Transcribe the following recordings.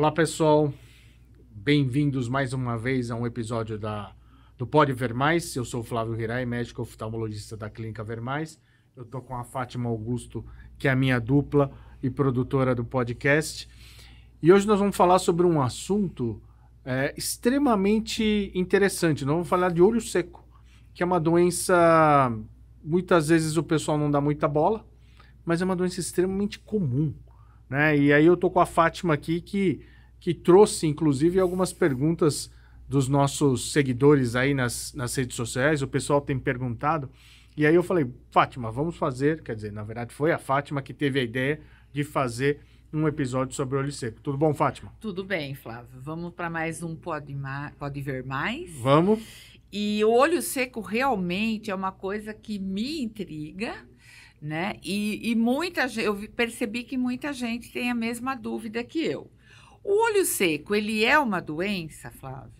Olá, pessoal. Bem-vindos mais uma vez a um episódio da, do Pode Ver Mais. Eu sou o Flávio Hirai, médico oftalmologista da Clínica Ver Mais. Eu estou com a Fátima Augusto, que é a minha dupla e produtora do podcast. E hoje nós vamos falar sobre um assunto é, extremamente interessante. Nós vamos falar de olho seco, que é uma doença. Muitas vezes o pessoal não dá muita bola, mas é uma doença extremamente comum. Né? E aí eu tô com a Fátima aqui que que trouxe, inclusive, algumas perguntas dos nossos seguidores aí nas, nas redes sociais. O pessoal tem perguntado. E aí eu falei, Fátima, vamos fazer. Quer dizer, na verdade, foi a Fátima que teve a ideia de fazer um episódio sobre o olho seco. Tudo bom, Fátima? Tudo bem, Flávio. Vamos para mais um Pode, Ma Pode Ver Mais? Vamos. E o olho seco realmente é uma coisa que me intriga, né? E, e muita gente, eu percebi que muita gente tem a mesma dúvida que eu. O olho seco, ele é uma doença, Flávio?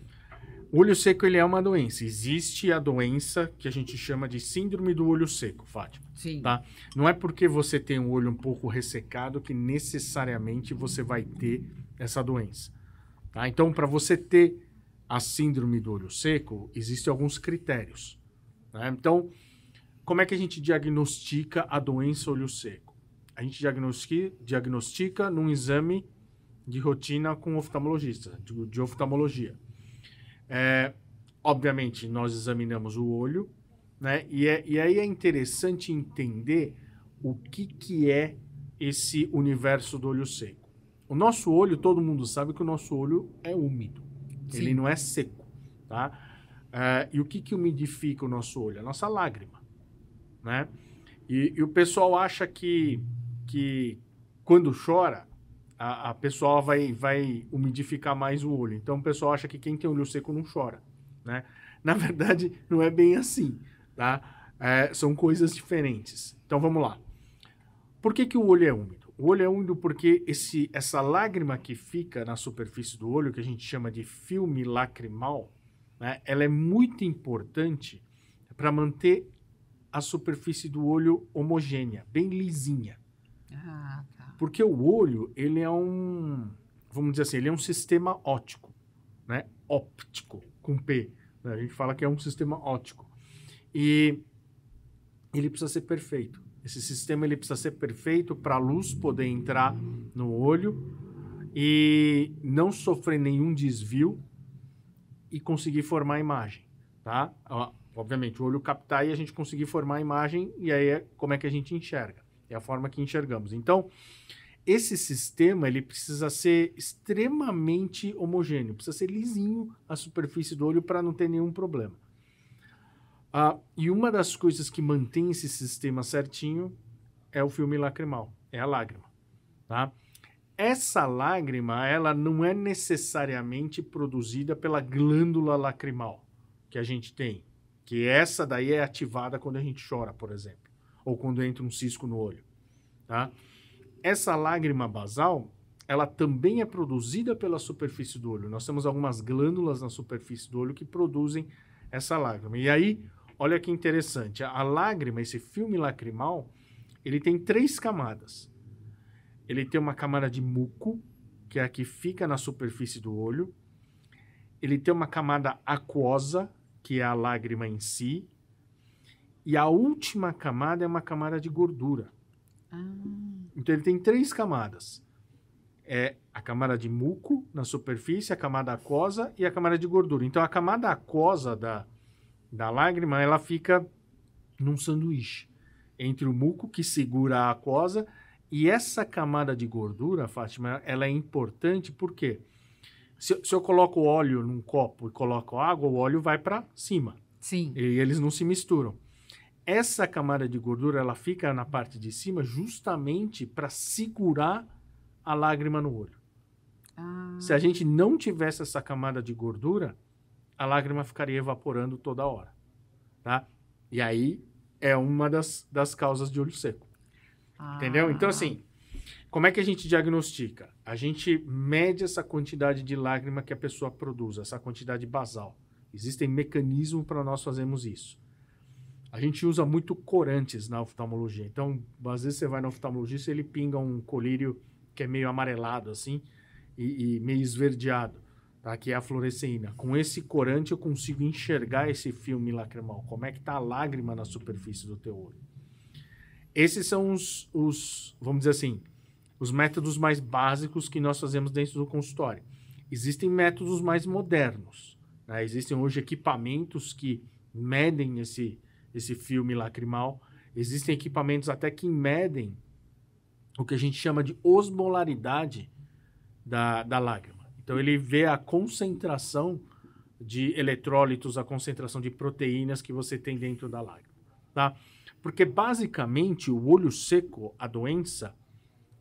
O olho seco ele é uma doença. Existe a doença que a gente chama de síndrome do olho seco, Fátima. Sim. Tá? Não é porque você tem um olho um pouco ressecado que necessariamente você vai ter essa doença. Tá? Então, para você ter a síndrome do olho seco, existem alguns critérios. Né? Então, como é que a gente diagnostica a doença olho seco? A gente diagnostica, diagnostica num exame de rotina com oftalmologista, de, de oftalmologia. É, obviamente, nós examinamos o olho, né? E, é, e aí é interessante entender o que, que é esse universo do olho seco. O nosso olho, todo mundo sabe que o nosso olho é úmido, Sim. ele não é seco, tá? É, e o que, que umidifica o nosso olho? A nossa lágrima, né? E, e o pessoal acha que, que quando chora, a, a pessoa vai, vai umidificar mais o olho. Então, o pessoal acha que quem tem olho seco não chora, né? Na verdade, não é bem assim, tá? É, são coisas diferentes. Então, vamos lá. Por que, que o olho é úmido? O olho é úmido porque esse, essa lágrima que fica na superfície do olho, que a gente chama de filme lacrimal, né, ela é muito importante para manter a superfície do olho homogênea, bem lisinha. Ah, tá. Porque o olho, ele é um, vamos dizer assim, ele é um sistema óptico, né? Óptico, com P. Né? A gente fala que é um sistema óptico. E ele precisa ser perfeito. Esse sistema ele precisa ser perfeito para a luz poder entrar no olho e não sofrer nenhum desvio e conseguir formar a imagem, tá? Obviamente, o olho captar e a gente conseguir formar a imagem e aí é como é que a gente enxerga. É a forma que enxergamos. Então, esse sistema ele precisa ser extremamente homogêneo, precisa ser lisinho a superfície do olho para não ter nenhum problema. Ah, e uma das coisas que mantém esse sistema certinho é o filme lacrimal, é a lágrima. Tá? Essa lágrima ela não é necessariamente produzida pela glândula lacrimal que a gente tem, que essa daí é ativada quando a gente chora, por exemplo ou quando entra um cisco no olho. Tá? Essa lágrima basal, ela também é produzida pela superfície do olho. Nós temos algumas glândulas na superfície do olho que produzem essa lágrima. E aí, olha que interessante, a lágrima, esse filme lacrimal, ele tem três camadas. Ele tem uma camada de muco, que é a que fica na superfície do olho. Ele tem uma camada aquosa, que é a lágrima em si, e a última camada é uma camada de gordura. Ah. Então ele tem três camadas. É a camada de muco na superfície, a camada aquosa e a camada de gordura. Então a camada aquosa da, da lágrima, ela fica num sanduíche entre o muco que segura a aquosa e essa camada de gordura, Fátima, ela é importante porque se, se eu coloco óleo num copo e coloco água, o óleo vai para cima. Sim. E eles não se misturam essa camada de gordura ela fica na parte de cima justamente para segurar a lágrima no olho. Ah. Se a gente não tivesse essa camada de gordura, a lágrima ficaria evaporando toda hora, tá? E aí é uma das, das causas de olho seco. Ah. Entendeu? Então, ah. assim, como é que a gente diagnostica? A gente mede essa quantidade de lágrima que a pessoa produz, essa quantidade basal. Existem mecanismos para nós fazermos isso. A gente usa muito corantes na oftalmologia. Então, às vezes você vai no oftalmologista ele pinga um colírio que é meio amarelado assim e, e meio esverdeado, tá? que é a fluoresceína. Com esse corante eu consigo enxergar esse filme lacrimal. Como é que tá a lágrima na superfície do teu olho? Esses são os, os vamos dizer assim, os métodos mais básicos que nós fazemos dentro do consultório. Existem métodos mais modernos. Né? Existem hoje equipamentos que medem esse esse filme lacrimal. Existem equipamentos até que medem o que a gente chama de osmolaridade da, da lágrima. Então, ele vê a concentração de eletrólitos, a concentração de proteínas que você tem dentro da lágrima, tá? Porque, basicamente, o olho seco, a doença,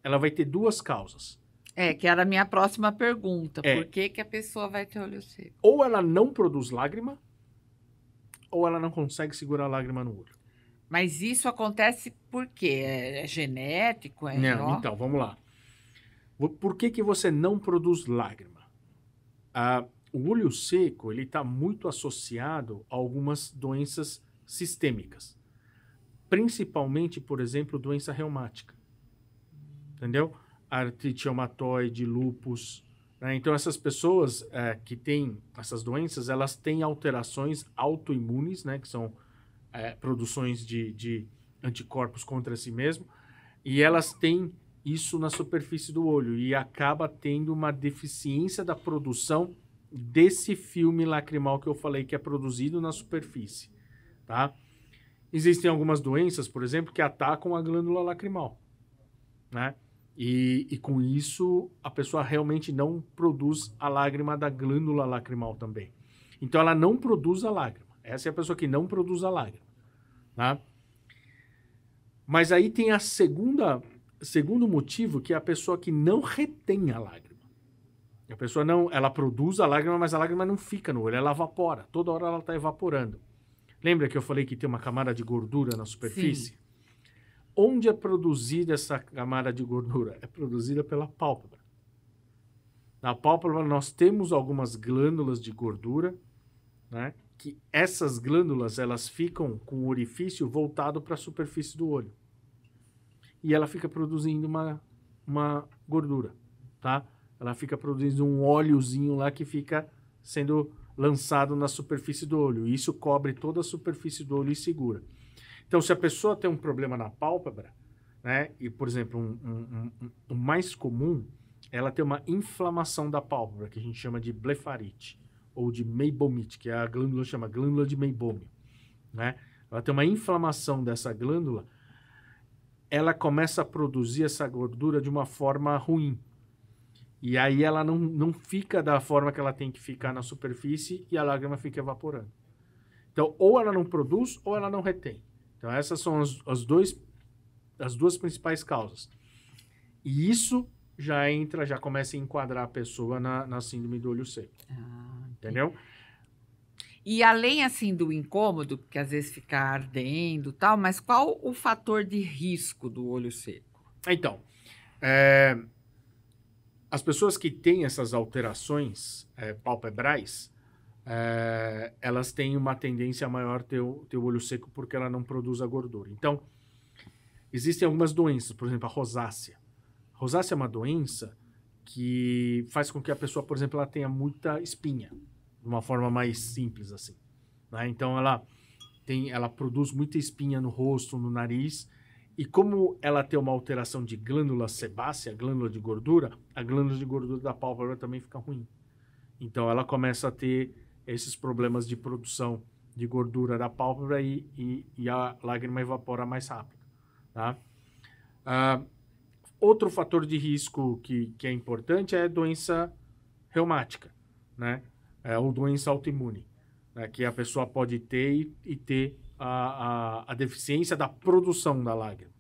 ela vai ter duas causas. É, que era a minha próxima pergunta. É. Por que, que a pessoa vai ter olho seco? Ou ela não produz lágrima, ou ela não consegue segurar a lágrima no olho. Mas isso acontece por quê? É, é genético? É não, então, vamos lá. Por que, que você não produz lágrima? Ah, o olho seco ele está muito associado a algumas doenças sistêmicas, principalmente, por exemplo, doença reumática, entendeu? Artrite reumatoide, lupus, né? Então, essas pessoas é, que têm essas doenças, elas têm alterações autoimunes, né, que são é, produções de, de, anticorpos contra si mesmo, e elas têm isso na superfície do olho e acaba tendo uma deficiência da produção desse filme lacrimal que eu falei que é produzido na superfície, tá? Existem algumas doenças, por exemplo, que atacam a glândula lacrimal, né? E, e, com isso, a pessoa realmente não produz a lágrima da glândula lacrimal também. Então, ela não produz a lágrima. Essa é a pessoa que não produz a lágrima. Tá? Mas aí tem a segunda, segundo motivo, que é a pessoa que não retém a lágrima. A pessoa não, ela produz a lágrima, mas a lágrima não fica no olho, ela evapora. Toda hora ela está evaporando. Lembra que eu falei que tem uma camada de gordura na superfície? Sim. Onde é produzida essa camada de gordura? É produzida pela pálpebra. Na pálpebra nós temos algumas glândulas de gordura, né? Que essas glândulas elas ficam com o orifício voltado para a superfície do olho e ela fica produzindo uma, uma gordura, tá? Ela fica produzindo um óleozinho lá que fica sendo lançado na superfície do olho. Isso cobre toda a superfície do olho e segura. Então, se a pessoa tem um problema na pálpebra, né? E, por exemplo, o um, um, um, mais comum, ela tem uma inflamação da pálpebra, que a gente chama de blefarite, ou de meibomite, que é a glândula chama glândula de meibomio, né? Ela tem uma inflamação dessa glândula, ela começa a produzir essa gordura de uma forma ruim. E aí ela não, não fica da forma que ela tem que ficar na superfície e a lágrima fica evaporando. Então, ou ela não produz ou ela não retém. Então, essas são as, as, dois, as duas principais causas. E isso já entra, já começa a enquadrar a pessoa na, na síndrome do olho seco. Ah, entendeu? E além, assim, do incômodo, que às vezes fica ardendo tal, mas qual o fator de risco do olho seco? Então, é, as pessoas que têm essas alterações é, palpebrais, é, elas têm uma tendência maior ter o, ter o olho seco porque ela não produz a gordura. Então, existem algumas doenças, por exemplo, a rosácea. A rosácea é uma doença que faz com que a pessoa, por exemplo, ela tenha muita espinha, de uma forma mais simples assim. Né? Então, ela tem, ela produz muita espinha no rosto, no nariz, e como ela tem uma alteração de glândula sebácea, glândula de gordura, a glândula de gordura da pálpebra também fica ruim. Então ela começa a ter esses problemas de produção de gordura da pálpebra e, e, e a lágrima evapora mais rápido. Tá? Uh, outro fator de risco que, que é importante é doença reumática, né? É, ou doença autoimune, né? que a pessoa pode ter e, e ter a, a, a, deficiência da produção da lágrima.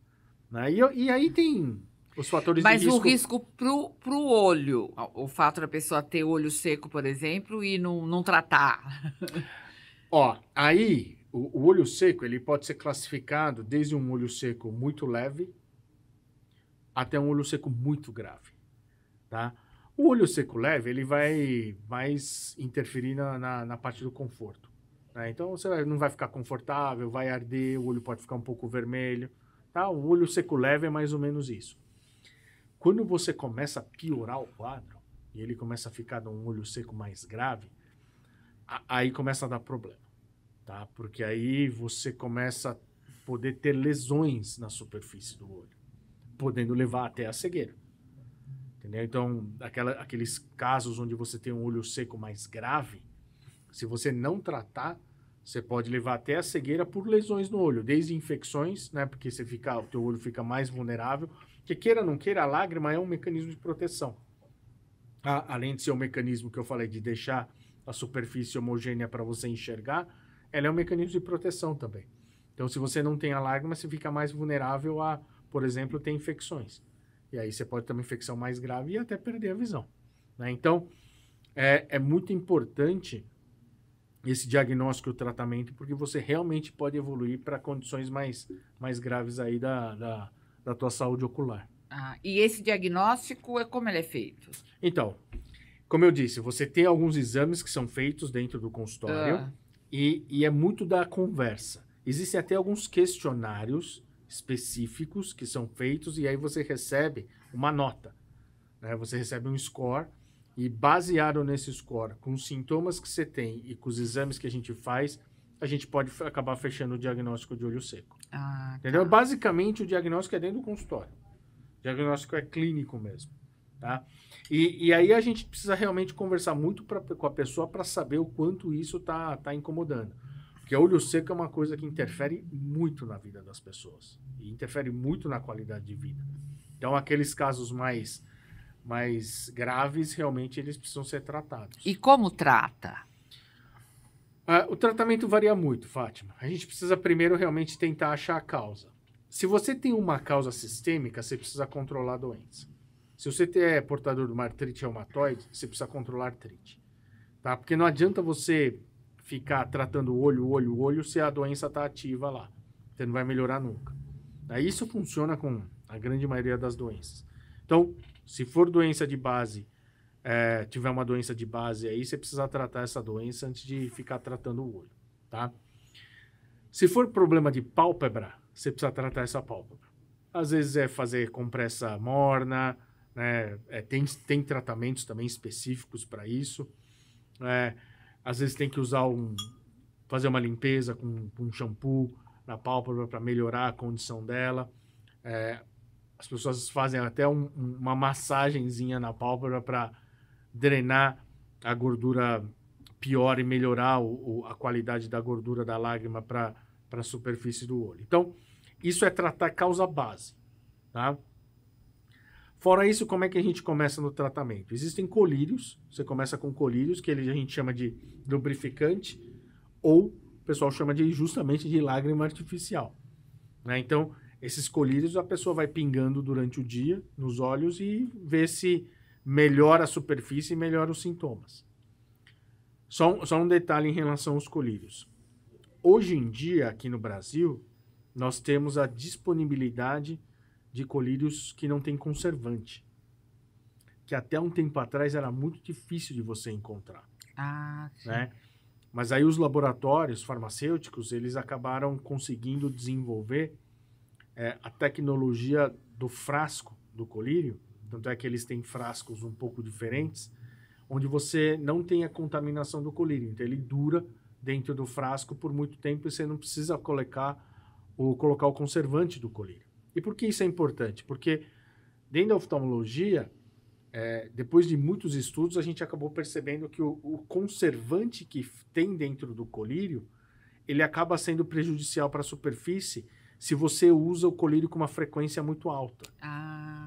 Né? E, e aí tem os fatores Mas de risco... o risco pro, pro olho, o fato da pessoa ter olho seco, por exemplo, e não, não tratar. Ó, aí o, o olho seco ele pode ser classificado desde um olho seco muito leve até um olho seco muito grave, tá? O olho seco leve ele vai mais interferir na, na, na parte do conforto. Né? Então você não vai ficar confortável, vai arder, o olho pode ficar um pouco vermelho. Tá? O olho seco leve é mais ou menos isso. Quando você começa a piorar o quadro, e ele começa a ficar de um olho seco mais grave, a, aí começa a dar problema, tá? Porque aí você começa a poder ter lesões na superfície do olho, podendo levar até a cegueira. Entendeu? Então, aquela, aqueles casos onde você tem um olho seco mais grave, se você não tratar, você pode levar até a cegueira por lesões no olho, desde infecções, né? Porque você fica, o teu olho fica mais vulnerável, que queira ou não queira, a lágrima é um mecanismo de proteção. A, além de ser o um mecanismo que eu falei de deixar a superfície homogênea para você enxergar, ela é um mecanismo de proteção também. Então, se você não tem a lágrima, você fica mais vulnerável a, por exemplo, ter infecções. E aí você pode ter uma infecção mais grave e até perder a visão. Né? Então, é, é muito importante esse diagnóstico e o tratamento, porque você realmente pode evoluir para condições mais, mais graves aí da, da, da tua saúde ocular. Ah, e esse diagnóstico é como ele é feito? Então, como eu disse, você tem alguns exames que são feitos dentro do consultório ah. e, e é muito da conversa. Existem até alguns questionários específicos que são feitos e aí você recebe uma nota. Né? Você recebe um score e baseado nesse score, com os sintomas que você tem e com os exames que a gente faz, a gente pode acabar fechando o diagnóstico de olho seco. Ah, entendeu? Tá. Basicamente, o diagnóstico é dentro do consultório. O diagnóstico é clínico mesmo. Tá? E, e aí a gente precisa realmente conversar muito pra, com a pessoa para saber o quanto isso está tá incomodando. Porque olho seco é uma coisa que interfere muito na vida das pessoas. E interfere muito na qualidade de vida. Então, aqueles casos mais, mais graves, realmente, eles precisam ser tratados. E como trata? Ah, o tratamento varia muito, Fátima. A gente precisa primeiro realmente tentar achar a causa. Se você tem uma causa sistêmica, você precisa controlar a doença. Se você é portador de uma artrite reumatoide, você precisa controlar a artrite. Tá? Porque não adianta você ficar tratando olho, olho, olho se a doença está ativa lá. Você não vai melhorar nunca. Tá? Isso funciona com a grande maioria das doenças. Então, se for doença de base é, tiver uma doença de base aí, você precisa tratar essa doença antes de ficar tratando o olho, tá? Se for problema de pálpebra, você precisa tratar essa pálpebra. Às vezes é fazer compressa morna, né? É, tem, tem tratamentos também específicos para isso. É, às vezes tem que usar um, fazer uma limpeza com, com um shampoo na pálpebra para melhorar a condição dela. É, as pessoas fazem até um, uma massagenzinha na pálpebra para drenar a gordura pior e melhorar o, o, a qualidade da gordura da lágrima para a superfície do olho. Então, isso é tratar causa base, tá? Fora isso, como é que a gente começa no tratamento? Existem colírios, você começa com colírios, que a gente chama de lubrificante, ou o pessoal chama de justamente de lágrima artificial. Né? Então, esses colírios a pessoa vai pingando durante o dia nos olhos e vê se melhora a superfície e melhora os sintomas. Só, só um detalhe em relação aos colírios. Hoje em dia, aqui no Brasil, nós temos a disponibilidade de colírios que não tem conservante. Que até um tempo atrás era muito difícil de você encontrar. Ah, sim. Né? Mas aí os laboratórios farmacêuticos, eles acabaram conseguindo desenvolver é, a tecnologia do frasco do colírio, tanto é que eles têm frascos um pouco diferentes, onde você não tem a contaminação do colírio. Então ele dura dentro do frasco por muito tempo e você não precisa colocar colocar o conservante do colírio. E por que isso é importante? Porque dentro da oftalmologia, é, depois de muitos estudos, a gente acabou percebendo que o, o conservante que tem dentro do colírio, ele acaba sendo prejudicial para a superfície se você usa o colírio com uma frequência muito alta. Ah.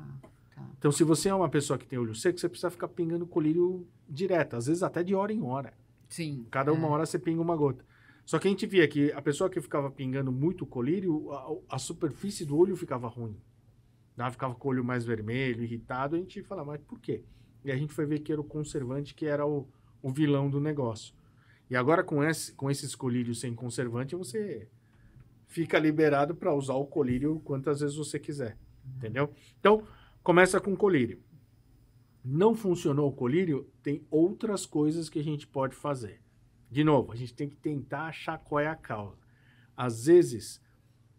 Então, se você é uma pessoa que tem olho seco, você precisa ficar pingando colírio direto, às vezes até de hora em hora. Sim. Cada é. uma hora você pinga uma gota. Só que a gente via que a pessoa que ficava pingando muito colírio, a, a superfície do olho ficava ruim. Né? Ficava com o olho mais vermelho, irritado. A gente falava, mas por quê? E a gente foi ver que era o conservante que era o, o vilão do negócio. E agora com, esse, com esses colírios sem conservante, você fica liberado para usar o colírio quantas vezes você quiser. Uhum. Entendeu? Então, Começa com colírio. Não funcionou o colírio, tem outras coisas que a gente pode fazer. De novo, a gente tem que tentar achar qual é a causa. Às vezes,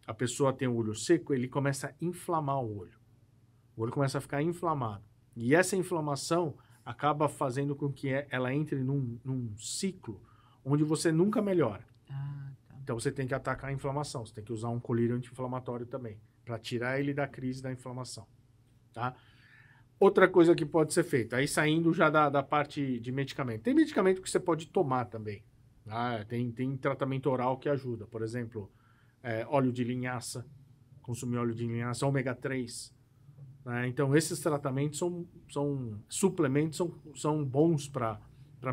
a pessoa tem o olho seco, ele começa a inflamar o olho. O olho começa a ficar inflamado. E essa inflamação acaba fazendo com que ela entre num, num ciclo onde você nunca melhora. Ah, tá. Então você tem que atacar a inflamação, você tem que usar um colírio anti-inflamatório também, para tirar ele da crise da inflamação. Tá? Outra coisa que pode ser feita, aí saindo já da, da parte de medicamento. Tem medicamento que você pode tomar também. Tá? Tem, tem tratamento oral que ajuda. Por exemplo, é, óleo de linhaça. Consumir óleo de linhaça, ômega 3. Né? Então, esses tratamentos são, são suplementos, são, são bons para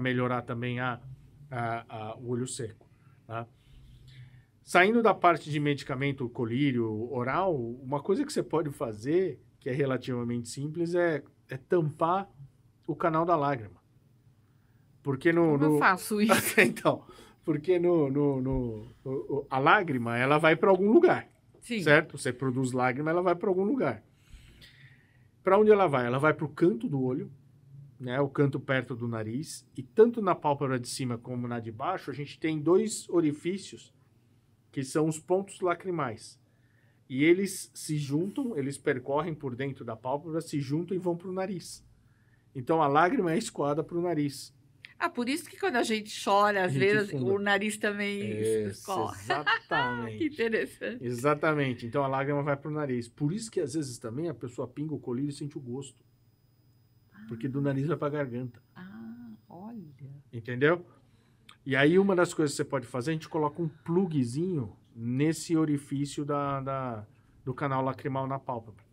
melhorar também a, a, a, o olho seco. Tá? Saindo da parte de medicamento colírio oral, uma coisa que você pode fazer que é relativamente simples, é, é tampar o canal da lágrima. Porque no. Como no... eu faço isso? então, porque no, no, no, a lágrima ela vai para algum lugar. Sim. Certo? Você produz lágrima, ela vai para algum lugar. Para onde ela vai? Ela vai para o canto do olho, né? O canto perto do nariz. E tanto na pálpebra de cima como na de baixo, a gente tem dois orifícios que são os pontos lacrimais e eles se juntam, eles percorrem por dentro da pálpebra, se juntam e vão para o nariz. Então a lágrima é escoada para o nariz. Ah, por isso que quando a gente chora, às gente vezes funda. o nariz também escorre. Exatamente. que interessante. Exatamente. Então a lágrima vai para o nariz. Por isso que às vezes também a pessoa pinga o colírio e sente o gosto. Porque do nariz vai para a garganta. Ah, olha. Entendeu? E aí uma das coisas que você pode fazer, a gente coloca um plugzinho nesse orifício da, da, do canal lacrimal na pálpebra.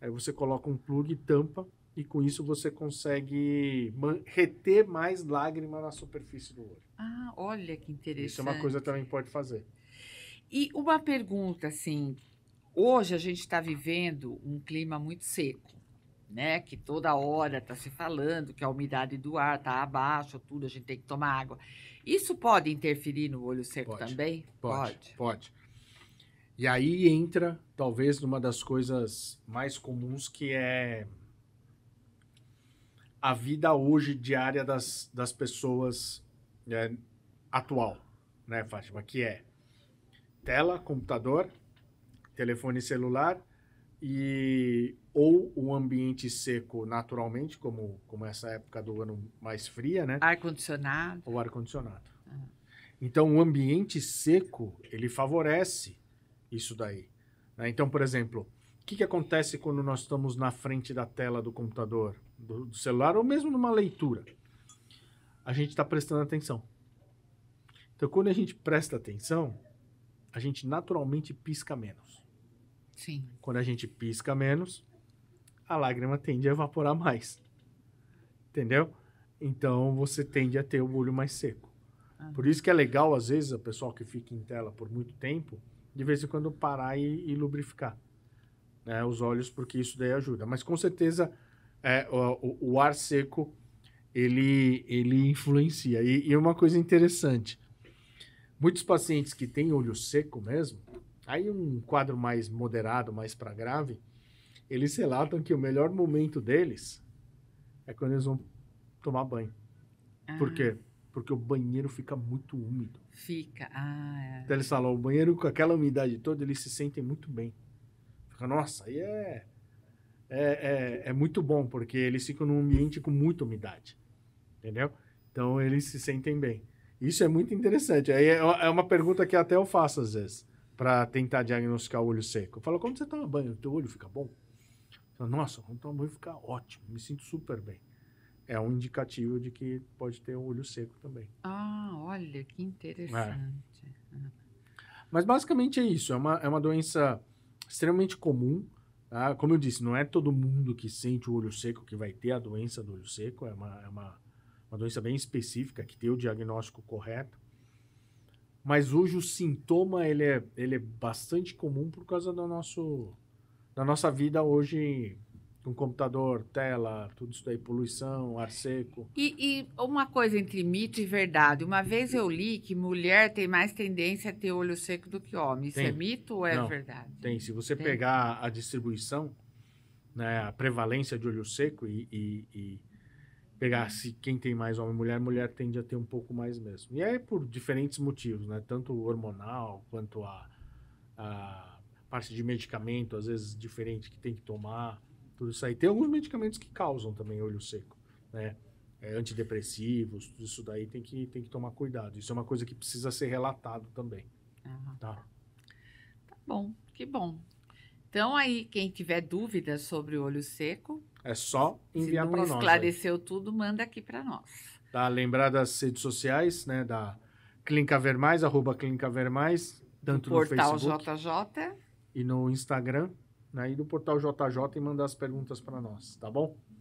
Aí você coloca um plug e tampa, e com isso você consegue reter mais lágrima na superfície do olho. Ah, olha que interessante. Isso é uma coisa que também pode fazer. E uma pergunta, assim, hoje a gente está vivendo um clima muito seco né? Que toda hora está se falando que a umidade do ar está abaixo, tudo, a gente tem que tomar água. Isso pode interferir no olho seco pode, também? Pode, pode, pode. E aí entra, talvez, numa das coisas mais comuns que é a vida hoje diária das, das pessoas é, atual, né, Fátima? Que é tela, computador, telefone celular e ou um ambiente seco naturalmente, como, como essa época do ano mais fria, né? Ar condicionado. Ou ar condicionado. Ah. Então, o ambiente seco ele favorece isso daí. Né? Então, por exemplo, o que, que acontece quando nós estamos na frente da tela do computador, do, do celular ou mesmo numa leitura? A gente está prestando atenção. Então, quando a gente presta atenção, a gente naturalmente pisca menos. Sim. Quando a gente pisca menos, a lágrima tende a evaporar mais. Entendeu? Então você tende a ter o olho mais seco. Ah. Por isso que é legal, às vezes, a pessoa que fica em tela por muito tempo, de vez em quando parar e, e lubrificar né, os olhos, porque isso daí ajuda. Mas com certeza é, o, o, ar seco ele, ele influencia. E, e uma coisa interessante: muitos pacientes que têm olho seco mesmo, Aí um quadro mais moderado, mais para grave, eles relatam que o melhor momento deles é quando eles vão tomar banho. Ah. Por quê? Porque o banheiro fica muito úmido. Fica. Ah, é. Então eles falam, o banheiro com aquela umidade toda, eles se sentem muito bem. Fica, nossa, aí é, é, é, é muito bom, porque eles ficam num ambiente com muita umidade. Entendeu? Então eles se sentem bem. Isso é muito interessante. Aí é, é uma pergunta que até eu faço às vezes para tentar diagnosticar o olho seco. Eu falo, quando você toma banho, o teu olho fica bom? Falo, Nossa, quando toma banho fica ótimo, me sinto super bem. É um indicativo de que pode ter um olho seco também. Ah, olha, que interessante. É. Mas basicamente é isso, é uma, é uma doença extremamente comum. Tá? Como eu disse, não é todo mundo que sente o olho seco que vai ter a doença do olho seco, é uma, é uma, uma doença bem específica que tem o diagnóstico correto. Mas hoje o sintoma ele é, ele é bastante comum por causa do nosso, da nossa vida hoje com computador, tela, tudo isso daí, poluição, ar seco. E, e, uma coisa entre mito e verdade. Uma vez eu li que mulher tem mais tendência a ter olho seco do que homem. Isso é tem. é mito ou é Não, verdade? Tem. Se você tem. pegar a distribuição, né, a prevalência de olho seco e, e, e pegasse quem tem mais homem e mulher, mulher tende a ter um pouco mais mesmo. E é por diferentes motivos, né? Tanto hormonal quanto a, a parte de medicamento, às vezes diferente, que tem que tomar, tudo isso aí. Tem alguns medicamentos que causam também olho seco, né? É, antidepressivos, tudo isso daí tem que, tem que tomar cuidado. Isso é uma coisa que precisa ser relatado também. tá? tá bom, que bom. Então, aí, quem tiver dúvidas sobre o olho seco, é só enviar para nós. Se esclareceu aí. tudo, manda aqui para nós. Tá, lembrar das redes sociais, né, da Clínica Vermais, arroba Clínica Vermais, tanto no, no Facebook. Portal JJ. E no Instagram, né, e do Portal JJ e mandar as perguntas para nós, tá bom?